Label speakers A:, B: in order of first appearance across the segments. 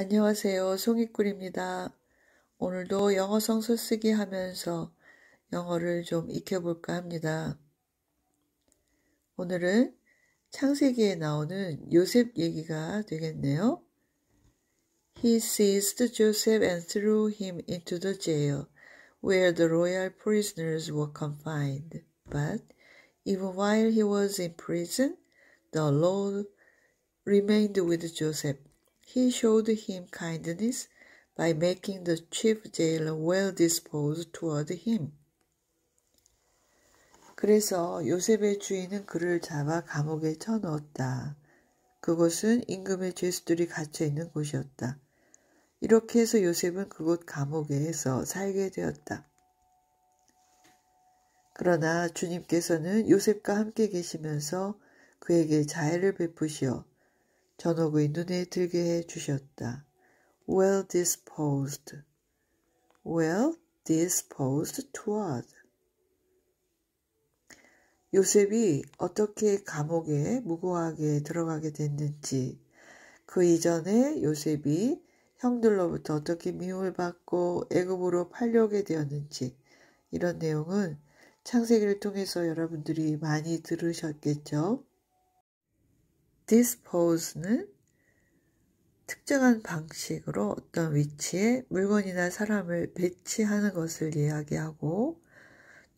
A: 안녕하세요. 송이꿀입니다. 오늘도 영어 성서 쓰기 하면서 영어를 좀 익혀볼까 합니다. 오늘은 창세기에 나오는 요셉 얘기가 되겠네요. He seized Joseph and threw him into the jail where the royal prisoners were confined. But even while he was in prison, the Lord remained with Joseph. He showed him kindness by making the chief jailer well disposed toward him. 그래서 요셉의 주인은 그를 잡아 감옥에 쳐넣었다. 그곳은 임금의 죄수들이 갇혀 있는 곳이었다. 이렇게 해서 요셉은 그곳 감옥에서 살게 되었다. 그러나 주님께서는 요셉과 함께 계시면서 그에게 자애를 베푸시어 전옥의 눈에 들게 해 주셨다. well disposed, well disposed toward. 요셉이 어떻게 감옥에 무고하게 들어가게 됐는지, 그 이전에 요셉이 형들로부터 어떻게 미움을 받고 애굽으로 팔려오게 되었는지, 이런 내용은 창세기를 통해서 여러분들이 많이 들으셨겠죠? dispose는 특정한 방식으로 어떤 위치에 물건이나 사람을 배치하는 것을 이야기하고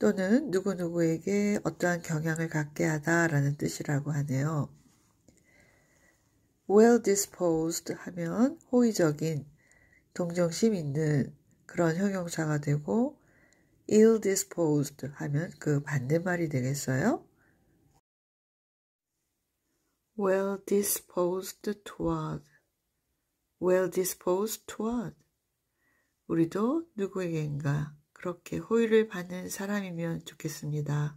A: 또는 누구누구에게 어떠한 경향을 갖게 하다라는 뜻이라고 하네요. well disposed 하면 호의적인 동정심 있는 그런 형용사가 되고 ill disposed 하면 그 반대말이 되겠어요. well disposed toward, well disposed toward. 우리도 누구에게인가 그렇게 호의를 받는 사람이면 좋겠습니다.